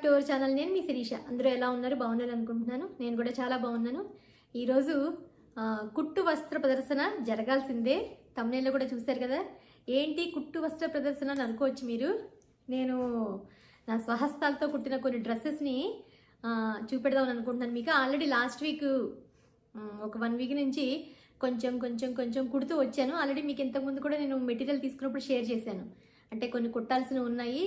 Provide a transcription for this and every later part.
back to our channel నేను మీ శిరీష అందరూ ఎలా ఉన్నారు బాగున్నారు అనుకుంటున్నాను నేను కూడా చాలా బాగున్నాను ఈరోజు కుట్టు వస్త్ర ప్రదర్శన జరగాల్సిందే తమ్నేలో కూడా చూశారు కదా ఏంటి కుట్టు వస్త్ర ప్రదర్శన అని అనుకోవచ్చు మీరు నేను నా స్వహస్తాలతో కుట్టిన కొన్ని డ్రెస్సెస్ని చూపెడదామని అనుకుంటున్నాను మీకు ఆల్రెడీ లాస్ట్ వీక్ ఒక వన్ వీక్ నుంచి కొంచెం కొంచెం కొంచెం కుడుతూ వచ్చాను ఆల్రెడీ మీకు ఇంతకుముందు కూడా నేను మెటీరియల్ తీసుకున్నప్పుడు షేర్ చేశాను అంటే కొన్ని కుట్టాల్సినవి ఉన్నాయి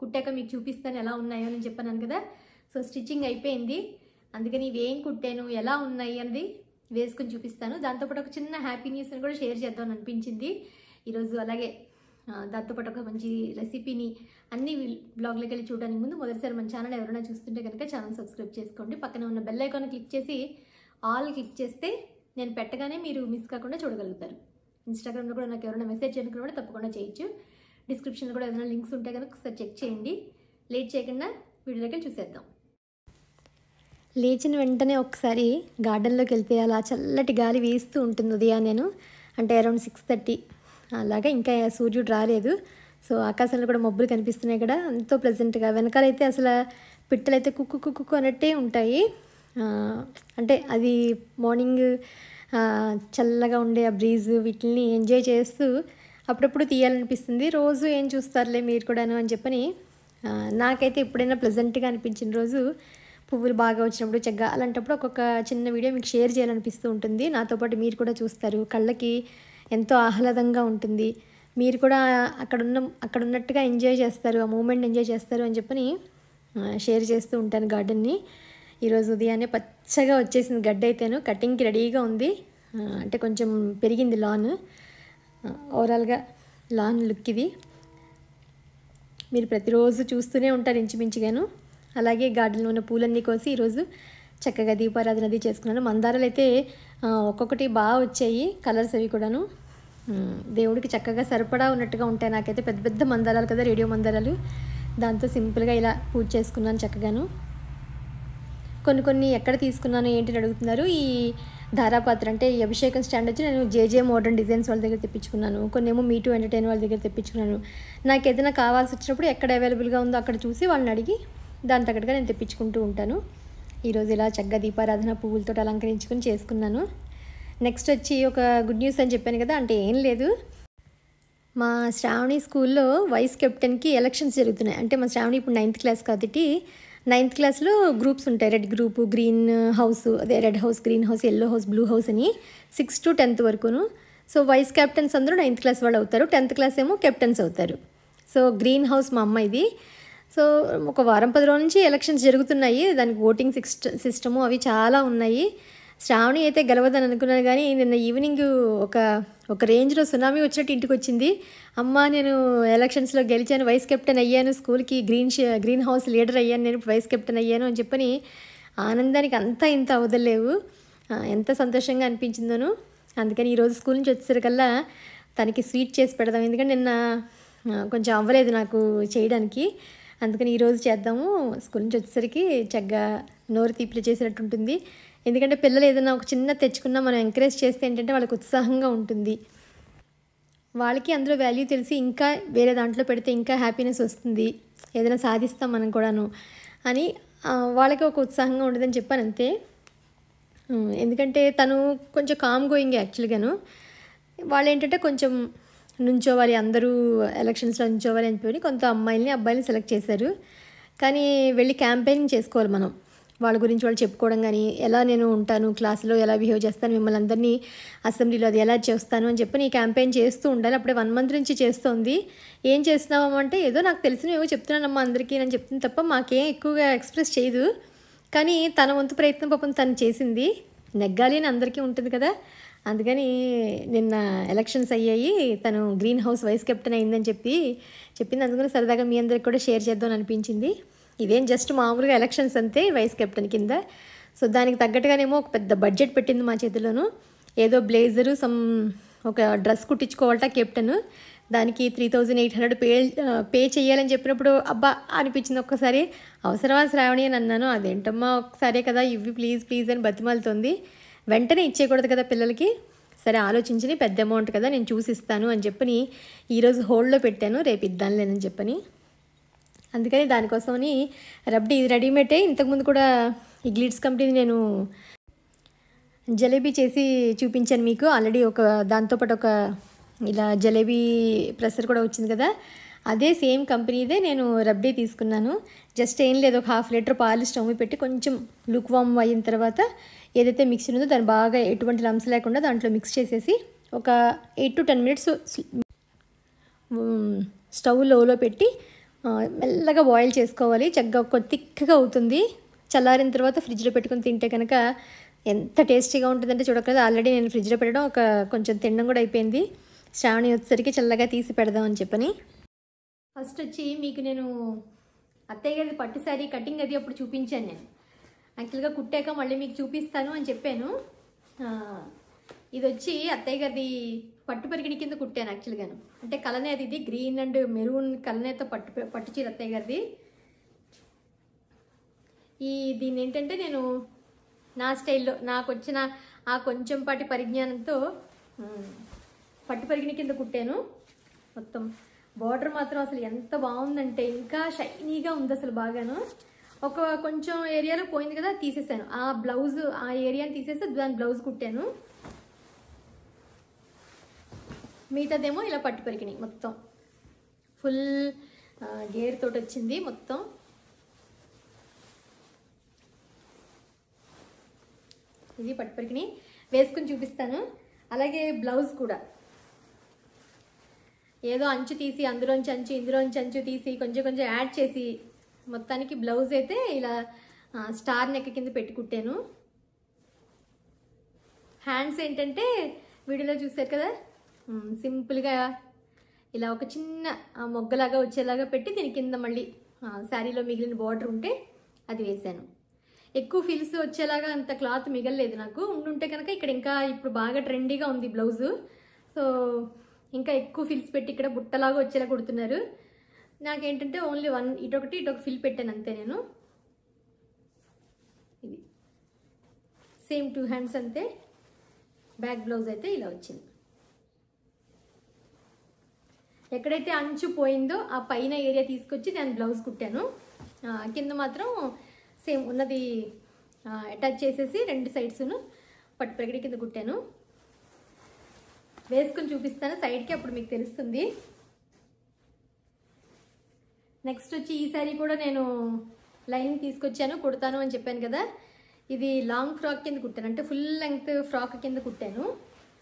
కుట్టాక మీకు చూపిస్తాను ఎలా ఉన్నాయో అని చెప్పాను కదా సో స్టిచ్చింగ్ అయిపోయింది అందుకని ఇవేం కుట్టాను ఎలా ఉన్నాయి అనేది వేసుకుని చూపిస్తాను దాంతోపాటు ఒక చిన్న హ్యాపీ న్యూస్ని కూడా షేర్ చేద్దామని అనిపించింది ఈరోజు అలాగే దాంతోపాటు ఒక మంచి రెసిపీని అన్ని బ్లాగ్లోకి వెళ్ళి చూడడానికి ముందు మొదటిసారి మన ఛానల్ ఎవరైనా చూస్తుంటే కనుక ఛానల్ సబ్స్క్రైబ్ చేసుకోండి పక్కన ఉన్న బెల్ ఐకాన్ క్లిక్ చేసి ఆల్ క్లిక్ చేస్తే నేను పెట్టగానే మీరు మిస్ కాకుండా చూడగలుగుతారు ఇన్స్టాగ్రామ్లో కూడా నాకు ఎవరైనా మెసేజ్ చేయడానికి కూడా తప్పకుండా చేయొచ్చు డిస్క్రిప్షన్లో కూడా ఏదైనా లింక్స్ ఉంటే కనుక ఒకసారి చెక్ చేయండి లేట్ చేయకుండా దగ్గర చూసేద్దాం లేచిన వెంటనే ఒకసారి గార్డెన్లోకి వెళ్తే అలా చల్లటి గాలి వేస్తూ ఉంటుంది ఉదయా నేను అంటే అరౌండ్ సిక్స్ థర్టీ అలాగా ఇంకా సూర్యుడు రాలేదు సో ఆకాశంలో కూడా మబ్బులు కనిపిస్తున్నాయి కదా ఎంతో ప్రజెంట్గా వెనకాలైతే అసలు పిట్టలైతే కుక్కు కుక్కు అన్నట్టే ఉంటాయి అంటే అది మార్నింగ్ చల్లగా ఉండే ఆ బ్రీజ్ వీటిని ఎంజాయ్ చేస్తూ అప్పుడప్పుడు తీయాలనిపిస్తుంది రోజు ఏం చూస్తారులే మీరు కూడాను అని చెప్పని నాకైతే ఎప్పుడైనా ప్లెజెంట్గా అనిపించిన రోజు పువ్వులు బాగా వచ్చినప్పుడు చెగ్గా అలాంటప్పుడు ఒక్కొక్క చిన్న వీడియో మీకు షేర్ చేయాలనిపిస్తూ ఉంటుంది నాతో పాటు మీరు కూడా చూస్తారు కళ్ళకి ఎంతో ఆహ్లాదంగా ఉంటుంది మీరు కూడా ఉన్న అక్కడ ఉన్నట్టుగా ఎంజాయ్ చేస్తారు ఆ మూమెంట్ ఎంజాయ్ చేస్తారు అని చెప్పని షేర్ చేస్తూ ఉంటాను గార్డెన్ని ఈరోజు ఉదయాన్నే పచ్చగా వచ్చేసింది గడ్డ అయితేను కటింగ్కి రెడీగా ఉంది అంటే కొంచెం పెరిగింది లాన్ ఓవరాల్గా లాంగ్ లుక్ ఇవి మీరు ప్రతిరోజు చూస్తూనే ఉంటారు ఇంచుమించుగాను అలాగే గార్డెన్లో ఉన్న పూలన్నీ కోసి ఈరోజు చక్కగా దీపారాధన అది చేసుకున్నాను మందారాలు అయితే ఒక్కొక్కటి బాగా వచ్చాయి కలర్స్ అవి కూడాను దేవుడికి చక్కగా సరిపడా ఉన్నట్టుగా ఉంటాయి నాకైతే పెద్ద పెద్ద మందారాలు కదా రేడియో మందారాలు దాంతో సింపుల్గా ఇలా పూజ చేసుకున్నాను చక్కగాను కొన్ని కొన్ని ఎక్కడ తీసుకున్నాను ఏంటి అడుగుతున్నారు ఈ ధారాపాత్ర అంటే అభిషేకం స్టాండ్ వచ్చి నేను జేజే మోడర్న్ డిజైన్స్ వాళ్ళ దగ్గర తెప్పించుకున్నాను కొన్ని ఏమో మీటూ ఎంటర్టైన్ వాళ్ళ దగ్గర తెప్పించుకున్నాను నాకు ఏదైనా కావాల్సి వచ్చినప్పుడు ఎక్కడ అవైలబుల్గా ఉందో అక్కడ చూసి వాళ్ళని అడిగి దాని తగ్గట్టుగా నేను తెప్పించుకుంటూ ఉంటాను ఈరోజు ఇలా చక్కగా దీపారాధన పువ్వులతో అలంకరించుకుని చేసుకున్నాను నెక్స్ట్ వచ్చి ఒక గుడ్ న్యూస్ అని చెప్పాను కదా అంటే ఏం లేదు మా శ్రావణి స్కూల్లో వైస్ కెప్టెన్కి ఎలక్షన్స్ జరుగుతున్నాయి అంటే మా శ్రావణి ఇప్పుడు నైన్త్ క్లాస్ కాబట్టి నైన్త్ క్లాస్లో గ్రూప్స్ ఉంటాయి రెడ్ గ్రూపు గ్రీన్ హౌస్ అదే red house green house yellow house blue house అని సిక్స్ టు టెన్త్ వరకును సో వైస్ కెప్టెన్స్ అందరూ నైన్త్ క్లాస్ వాళ్ళు అవుతారు టెన్త్ క్లాస్ ఏమో కెప్టెన్స్ అవుతారు సో గ్రీన్ హౌస్ మా అమ్మ ఇది సో ఒక వారం పది రోజుల నుంచి ఎలక్షన్స్ జరుగుతున్నాయి దానికి ఓటింగ్ సిస్ట సిస్టము అవి చాలా ఉన్నాయి శ్రావణి అయితే గెలవదని అనుకున్నాను కానీ నిన్న ఈవినింగ్ ఒక ఒక రేంజ్లో సునామీ వచ్చినట్టు ఇంటికి వచ్చింది అమ్మ నేను ఎలక్షన్స్లో గెలిచాను వైస్ కెప్టెన్ అయ్యాను స్కూల్కి గ్రీన్ గ్రీన్ హౌస్ లీడర్ అయ్యాను నేను వైస్ కెప్టెన్ అయ్యాను అని చెప్పని ఆనందానికి అంతా ఇంత అవదలేవు ఎంత సంతోషంగా అనిపించిందోను అందుకని ఈరోజు స్కూల్ నుంచి వచ్చేసరికల్లా తనకి స్వీట్ చేసి పెడదాం ఎందుకంటే నిన్న కొంచెం అవ్వలేదు నాకు చేయడానికి అందుకని ఈరోజు చేద్దాము స్కూల్ నుంచి వచ్చేసరికి చక్కగా నోరు తీపిలు చేసినట్టు ఉంటుంది ఎందుకంటే పిల్లలు ఏదైనా ఒక చిన్న తెచ్చుకున్నా మనం ఎంకరేజ్ చేస్తే ఏంటంటే వాళ్ళకి ఉత్సాహంగా ఉంటుంది వాళ్ళకి అందులో వాల్యూ తెలిసి ఇంకా వేరే దాంట్లో పెడితే ఇంకా హ్యాపీనెస్ వస్తుంది ఏదైనా సాధిస్తాం మనం కూడాను అని వాళ్ళకి ఒక ఉత్సాహంగా ఉండదని చెప్పాను అంతే ఎందుకంటే తను కొంచెం కామ్ గోయింగ్ యాక్చువల్గాను వాళ్ళు ఏంటంటే కొంచెం నుంచోవాలి అందరూ ఎలక్షన్స్లో నుంచోవాలి అని చెప్పి కొంత అమ్మాయిల్ని అబ్బాయిలని సెలెక్ట్ చేశారు కానీ వెళ్ళి క్యాంపెయినింగ్ చేసుకోవాలి మనం వాళ్ళ గురించి వాళ్ళు చెప్పుకోవడం కానీ ఎలా నేను ఉంటాను క్లాసులో ఎలా బిహేవ్ చేస్తాను మిమ్మల్ని అందరినీ అసెంబ్లీలో అది ఎలా చేస్తాను అని చెప్పి నీ క్యాంపెయిన్ చేస్తూ ఉండాలి అప్పుడే వన్ మంత్ నుంచి చేస్తుంది ఏం చేస్తున్నావు అంటే ఏదో నాకు తెలిసిన ఏవో చెప్తున్నానమ్మా అందరికీ నేను చెప్తుంది తప్ప మాకేం ఎక్కువగా ఎక్స్ప్రెస్ చేయదు కానీ తన వంతు ప్రయత్నం పాపం తను చేసింది నెగ్గాలి అని అందరికీ ఉంటుంది కదా అందుకని నిన్న ఎలక్షన్స్ అయ్యాయి తను గ్రీన్ హౌస్ వైస్ కెప్టెన్ అయిందని చెప్పి చెప్పింది అందుకని సరదాగా మీ అందరికి కూడా షేర్ చేద్దామని అనిపించింది ఇదేం జస్ట్ మామూలుగా ఎలక్షన్స్ అంతే వైస్ కెప్టెన్ కింద సో దానికి తగ్గట్టుగానేమో ఒక పెద్ద బడ్జెట్ పెట్టింది మా చేతిలోను ఏదో బ్లేజరు సమ్ ఒక డ్రెస్ కుట్టించుకోవాలట కెప్టెన్ దానికి three thousand eight hundred pay pay చేయాలని చెప్పినప్పుడు అబ్బా అనిపించింది ఒక్కసారి అవసరమా శ్రావణి అని అన్నాను అదేంటమ్మా ఒకసారే కదా ఇవి ప్లీజ్ ప్లీజ్ అని బతిమాలుతుంది వెంటనే ఇచ్చేయకూడదు కదా పిల్లలకి సరే ఆలోచించి పెద్ద అమౌంట్ కదా నేను చూసిస్తాను అని చెప్పని ఈరోజు హోల్డ్లో పెట్టాను రేపు లేనని చెప్పని అందుకని దానికోసమని రబ్డి ఇది రెడీమేడే ఇంతకుముందు కూడా ఈ గ్లిడ్స్ కంపెనీ నేను జలేబీ చేసి చూపించాను మీకు ఆల్రెడీ ఒక దాంతోపాటు ఒక ఇలా జలేబీ ప్రెసర్ కూడా వచ్చింది కదా అదే సేమ్ కంపెనీదే నేను రబ్డీ తీసుకున్నాను జస్ట్ ఏం లేదు ఒక హాఫ్ లీటర్ పాలు స్టవ్ పెట్టి కొంచెం లుక్ వామ్ అయిన తర్వాత ఏదైతే మిక్సీ ఉందో దాన్ని బాగా ఎటువంటి లంప్స్ లేకుండా దాంట్లో మిక్స్ చేసేసి ఒక eight to ten minutes stove లోలో పెట్టి మెల్లగా బాయిల్ చేసుకోవాలి చక్కగా ఒక తిక్కగా అవుతుంది చల్లారిన తర్వాత ఫ్రిడ్జ్లో పెట్టుకుని తింటే కనుక ఎంత టేస్టీగా ఉంటుందంటే చూడకలేదు ఆల్రెడీ నేను ఫ్రిడ్జ్లో పెట్టడం ఒక కొంచెం తినడం కూడా అయిపోయింది శ్రావణి వచ్చేసరికి చల్లగా తీసి పెడదామని చెప్పని ఫస్ట్ వచ్చి మీకు నేను అత్తయ్య గారి పట్టు శారీ కటింగ్ అది అప్పుడు చూపించాను నేను యాక్చువల్గా కుట్టాక మళ్ళీ మీకు చూపిస్తాను అని చెప్పాను ఇది వచ్చి అత్తయ్య గారిది పట్టు పరిగిణి కింద కుట్టాను యాక్చువల్గాను అంటే కలనేది ఇది గ్రీన్ అండ్ మెరూన్ కలనేతో పట్టు పట్టు చీర అత్తయ్య గారిది ఈ దీన్ని ఏంటంటే నేను నా స్టైల్లో నాకు వచ్చిన ఆ కొంచెం పాటి పరిజ్ఞానంతో పట్టు పరిగిన కింద కుట్టాను మొత్తం బార్డర్ మాత్రం అసలు ఎంత బాగుందంటే ఇంకా షైనీగా ఉంది అసలు బాగాను ఒక కొంచెం ఏరియాలో పోయింది కదా తీసేసాను ఆ బ్లౌజ్ ఆ ఏరియాని తీసేసి దాని బ్లౌజ్ కుట్టాను మిగతాదేమో ఇలా పట్టు పెరిగినాయి మొత్తం ఫుల్ గేర్ తోటి వచ్చింది మొత్తం ఇది పట్టు పెరిగినాయి వేసుకుని చూపిస్తాను అలాగే బ్లౌజ్ కూడా ఏదో అంచు తీసి అందులోంచి అంచు ఇందులోంచి అంచు తీసి కొంచెం కొంచెం యాడ్ చేసి మొత్తానికి బ్లౌజ్ అయితే ఇలా స్టార్ నెక్ కింద పెట్టుకుంటాను హ్యాండ్స్ ఏంటంటే వీడియోలో చూసారు కదా సింపుల్గా ఇలా ఒక చిన్న మొగ్గలాగా వచ్చేలాగా పెట్టి దీని కింద మళ్ళీ శారీలో మిగిలిన బార్డర్ ఉంటే అది వేశాను ఎక్కువ ఫిల్స్ వచ్చేలాగా అంత క్లాత్ మిగలలేదు నాకు ఉండుంటే కనుక ఇక్కడ ఇంకా ఇప్పుడు బాగా ట్రెండీగా ఉంది బ్లౌజు సో ఇంకా ఎక్కువ ఫిల్స్ పెట్టి ఇక్కడ బుట్టలాగా వచ్చేలా కుడుతున్నారు నాకేంటంటే ఓన్లీ వన్ ఇటొకటి ఇటొక ఫిల్ పెట్టాను అంతే నేను ఇది సేమ్ టూ హ్యాండ్స్ అంతే బ్యాక్ బ్లౌజ్ అయితే ఇలా వచ్చింది ఎక్కడైతే అంచు పోయిందో ఆ పైన ఏరియా తీసుకొచ్చి దాని బ్లౌజ్ కుట్టాను కింద మాత్రం సేమ్ ఉన్నది అటాచ్ చేసేసి రెండు సైడ్స్ను పట్టు ప్రగడి కింద కుట్టాను వేసుకుని చూపిస్తాను సైడ్కి అప్పుడు మీకు తెలుస్తుంది నెక్స్ట్ వచ్చి ఈ సారీ కూడా నేను లైన్ తీసుకొచ్చాను కుడతాను అని చెప్పాను కదా ఇది లాంగ్ ఫ్రాక్ కింద కుట్టాను అంటే ఫుల్ లెంగ్త్ ఫ్రాక్ కింద కుట్టాను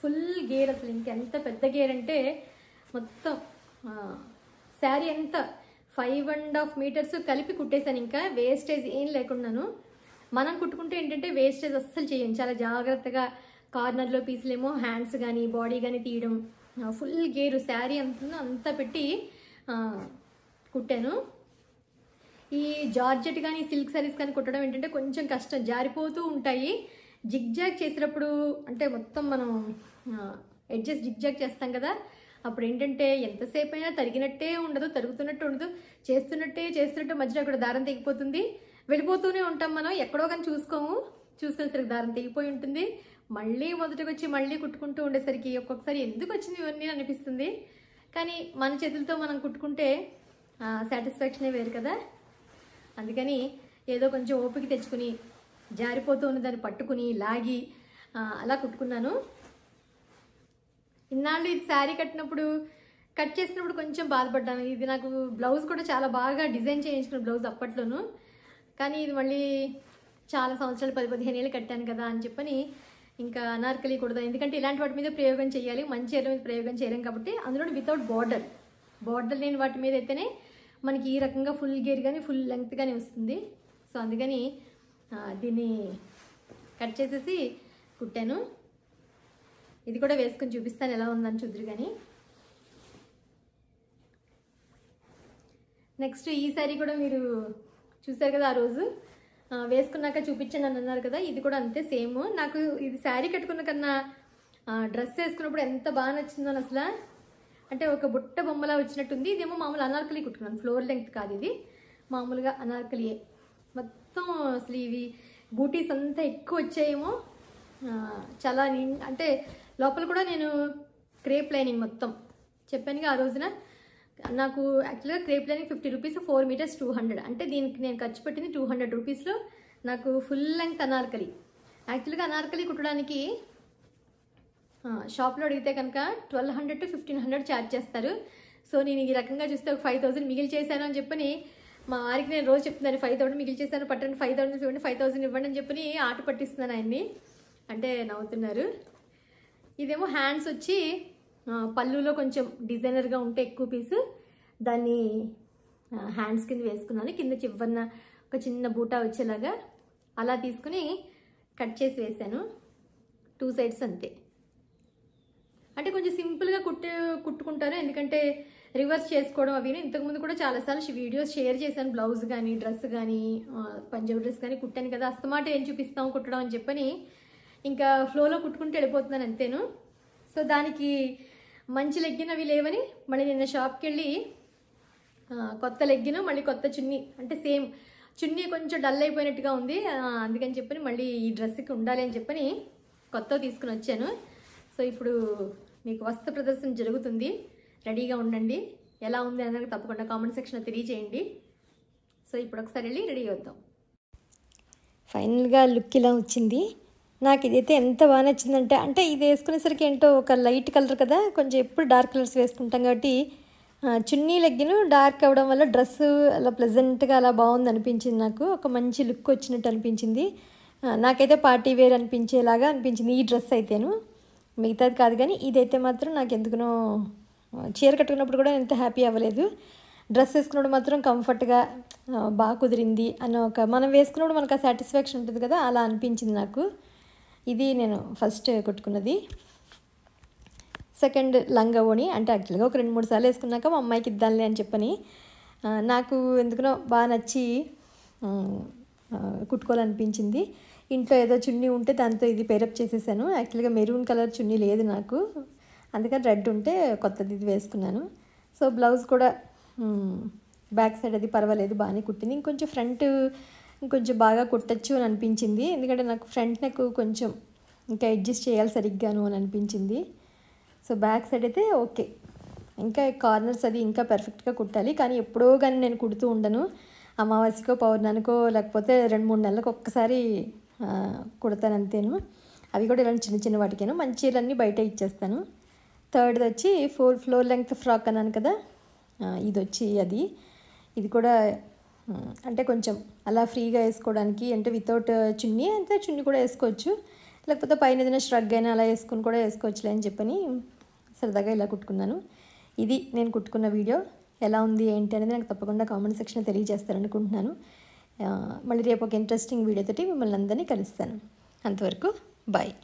ఫుల్ గేర్ అసలు ఇంకెంత పెద్ద గేర్ అంటే మొత్తం శారీ ఎంత ఫైవ్ అండ్ హాఫ్ మీటర్స్ కలిపి కుట్టేశాను ఇంకా వేస్టేజ్ ఏం లేకుండాను మనం కుట్టుకుంటే ఏంటంటే వేస్టేజ్ అస్సలు చేయం చాలా జాగ్రత్తగా కార్నర్లో పీసులేమో హ్యాండ్స్ కానీ బాడీ కానీ తీయడం ఫుల్ గేరు శారీ అంత అంతా పెట్టి కుట్టాను ఈ జార్జెట్ కానీ సిల్క్ శారీస్ కానీ కుట్టడం ఏంటంటే కొంచెం కష్టం జారిపోతూ ఉంటాయి జిగ్జాగ్ చేసినప్పుడు అంటే మొత్తం మనం ఎడ్జెస్ జిగ్జాగ్ చేస్తాం కదా అప్పుడు ఏంటంటే ఎంతసేపు అయినా తరిగినట్టే ఉండదు తరుగుతున్నట్టు ఉండదు చేస్తున్నట్టే చేస్తున్నట్టు మధ్యలో అక్కడ దారం తెగిపోతుంది వెళ్ళిపోతూనే ఉంటాం మనం ఎక్కడో కానీ చూసుకోము చూసుకునేసరికి దారం తెగిపోయి ఉంటుంది మళ్ళీ మొదటికి వచ్చి మళ్ళీ కుట్టుకుంటూ ఉండేసరికి ఒక్కొక్కసారి ఎందుకు వచ్చింది ఇవన్నీ అనిపిస్తుంది కానీ మన చేతులతో మనం కుట్టుకుంటే సాటిస్ఫాక్షనే వేరు కదా అందుకని ఏదో కొంచెం ఓపిక తెచ్చుకుని జారిపోతూ ఉన్న దాన్ని పట్టుకుని లాగి అలా కుట్టుకున్నాను ఇన్నాళ్ళు ఇది శారీ కట్టినప్పుడు కట్ చేసినప్పుడు కొంచెం బాధపడ్డాను ఇది నాకు బ్లౌజ్ కూడా చాలా బాగా డిజైన్ చేయించుకున్న బ్లౌజ్ అప్పట్లోను కానీ ఇది మళ్ళీ చాలా సంవత్సరాలు పది పదిహేను ఏళ్ళు కట్టాను కదా అని చెప్పని ఇంకా అనార్కలి కూడదు ఎందుకంటే ఇలాంటి వాటి మీద ప్రయోగం చేయాలి మంచి ఏళ్ళ మీద ప్రయోగం చేయలేం కాబట్టి అందులో వితౌట్ బార్డర్ బార్డర్ లేని వాటి మీద అయితేనే మనకి ఈ రకంగా ఫుల్ గేర్ కానీ ఫుల్ లెంగ్త్ కానీ వస్తుంది సో అందుకని దీన్ని కట్ చేసేసి కుట్టాను ఇది కూడా వేసుకొని చూపిస్తాను ఎలా ఉందని చూద్దరు కానీ నెక్స్ట్ ఈ శారీ కూడా మీరు చూసారు కదా ఆ రోజు వేసుకున్నాక చూపించాను అని అన్నారు కదా ఇది కూడా అంతే సేమ్ నాకు ఇది శారీ కట్టుకున్న కన్నా డ్రెస్ వేసుకున్నప్పుడు ఎంత బాగా నచ్చిందని అసలు అంటే ఒక బుట్ట బొమ్మలా వచ్చినట్టుంది ఇదేమో మామూలు అనార్కలి కుట్టుకున్నాను ఫ్లోర్ లెంగ్త్ కాదు ఇది మామూలుగా అనార్కలియే మొత్తం అసలు ఇవి బూటీస్ అంతా ఎక్కువ వచ్చాయేమో చాలా అంటే లోపల కూడా నేను క్రేప్ లైనింగ్ మొత్తం చెప్పాను ఆ రోజున నాకు యాక్చువల్గా crepe lining fifty rupees four meters two hundred అంటే దీనికి నేను ఖర్చు పెట్టింది టూ హండ్రెడ్ రూపీస్లో నాకు ఫుల్ లెంగ్త్ అనార్కలి యాక్చువల్గా అనార్కలి కుట్టడానికి షాప్లో అడిగితే కనుక twelve hundred to fifteen hundred charge చేస్తారు సో నేను ఈ రకంగా చూస్తే ఒక ఫైవ్ థౌసండ్ మిగిలి చేశాను అని చెప్పని మా వారికి నేను రోజు చెప్తున్నాను ఫైవ్ థౌసండ్ మిగిలి చేశాను పట్టండి ఫైవ్ థౌసండ్ ఇవ్వండి ఫైవ్ థౌసండ్ ఇవ్వండి అని చెప్పని ఆట పట్టిస్తున్నాను ఆయన్ని అంటే నవ్వుతున్నారు ఇదేమో హ్యాండ్స్ వచ్చి పళ్ళులో కొంచెం డిజైనర్గా ఉంటే ఎక్కువ పీసు దాన్ని హ్యాండ్స్ కింద వేసుకున్నాను కింద చివరిన ఒక చిన్న బూటా వచ్చేలాగా అలా తీసుకుని కట్ చేసి వేశాను టూ సైడ్స్ అంతే అంటే కొంచెం సింపుల్గా కుట్టు కుట్టుకుంటాను ఎందుకంటే రివర్స్ చేసుకోవడం అవి ఇంతకుముందు కూడా చాలాసార్లు వీడియోస్ షేర్ చేశాను బ్లౌజ్ కానీ డ్రెస్ కానీ పంజాబ్ డ్రెస్ కానీ కుట్టాను కదా అస్తమాట ఏం చూపిస్తాం కుట్టడం అని చెప్పని ఇంకా ఫ్లోలో కుట్టుకుంటూ వెళ్ళిపోతున్నాను అంతేను సో దానికి మంచి లెగ్గినవి లేవని మళ్ళీ నిన్న షాప్కి వెళ్ళి కొత్త లెగ్గిన మళ్ళీ కొత్త చున్నీ అంటే సేమ్ చున్నీ కొంచెం డల్ అయిపోయినట్టుగా ఉంది అందుకని చెప్పని మళ్ళీ ఈ డ్రెస్కి ఉండాలి అని చెప్పని కొత్త తీసుకుని వచ్చాను సో ఇప్పుడు మీకు వస్త్ర ప్రదర్శన జరుగుతుంది రెడీగా ఉండండి ఎలా ఉంది అన్నది తప్పకుండా కామెంట్ సెక్షన్లో తెలియజేయండి సో ఇప్పుడు ఒకసారి వెళ్ళి రెడీ అవుతాం ఫైనల్గా లుక్ ఇలా వచ్చింది నాకు ఇదైతే ఎంత బాగా నచ్చిందంటే అంటే ఇది వేసుకునేసరికి ఏంటో ఒక లైట్ కలర్ కదా కొంచెం ఎప్పుడు డార్క్ కలర్స్ వేసుకుంటాం కాబట్టి చున్నీ లెగ్గిను డార్క్ అవ్వడం వల్ల డ్రెస్ అలా ప్లెజెంట్గా అలా బాగుంది అనిపించింది నాకు ఒక మంచి లుక్ వచ్చినట్టు అనిపించింది నాకైతే పార్టీ వేర్ అనిపించేలాగా అనిపించింది ఈ డ్రెస్ అయితేను మిగతాది కాదు కానీ ఇదైతే మాత్రం నాకు ఎందుకునో చీర కట్టుకున్నప్పుడు కూడా ఎంత హ్యాపీ అవ్వలేదు డ్రెస్ వేసుకున్నప్పుడు మాత్రం కంఫర్ట్గా బాగా కుదిరింది అని ఒక మనం వేసుకున్నప్పుడు మనకు ఆ సాటిస్ఫాక్షన్ ఉంటుంది కదా అలా అనిపించింది నాకు ఇది నేను ఫస్ట్ కుట్టుకున్నది సెకండ్ లంగా అంటే యాక్చువల్గా ఒక రెండు మూడు సార్లు వేసుకున్నాక మా అమ్మాయికి ఇద్దాలని అని చెప్పని నాకు ఎందుకునో బాగా నచ్చి కుట్టుకోవాలనిపించింది ఇంట్లో ఏదో చున్నీ ఉంటే దాంతో ఇది పేరప్ చేసేసాను యాక్చువల్గా మెరూన్ కలర్ చున్నీ లేదు నాకు అందుకని రెడ్ ఉంటే కొత్తది ఇది వేసుకున్నాను సో బ్లౌజ్ కూడా బ్యాక్ సైడ్ అది పర్వాలేదు బాగానే కుట్టింది ఇంకొంచెం ఫ్రంట్ ఇంకొంచెం బాగా కుట్టచ్చు అని అనిపించింది ఎందుకంటే నాకు ఫ్రంట్ నెక్ కొంచెం ఇంకా అడ్జస్ట్ చేయాలి సరిగ్గాను అని అనిపించింది సో బ్యాక్ సైడ్ అయితే ఓకే ఇంకా కార్నర్స్ అది ఇంకా పర్ఫెక్ట్గా కుట్టాలి కానీ ఎప్పుడో కానీ నేను కుడుతూ ఉండను అమావాస్యకో పౌర్ణానికో లేకపోతే రెండు మూడు నెలలకు ఒక్కసారి కుడతాను అంతేను అవి కూడా ఇలాంటి చిన్న చిన్న వాటికేను మంచి ఇలాన్ని బయట ఇచ్చేస్తాను థర్డ్ది వచ్చి ఫోర్ ఫ్లోర్ లెంగ్త్ ఫ్రాక్ అన్నాను కదా ఇది వచ్చి అది ఇది కూడా అంటే కొంచెం అలా ఫ్రీగా వేసుకోవడానికి అంటే వితౌట్ uh, చున్నీ అంటే చున్నీ కూడా వేసుకోవచ్చు లేకపోతే పైన ఏదైనా ష్రగ్ అయినా అలా వేసుకుని కూడా వేసుకోవచ్చులే అని చెప్పని సరదాగా ఇలా కుట్టుకున్నాను ఇది నేను కుట్టుకున్న వీడియో ఎలా ఉంది ఏంటి అనేది నాకు తప్పకుండా కామెంట్ సెక్షన్లో తెలియజేస్తారనుకుంటున్నాను మళ్ళీ రేపు ఒక ఇంట్రెస్టింగ్ వీడియోతోటి మిమ్మల్ని అందరినీ కలుస్తాను అంతవరకు బాయ్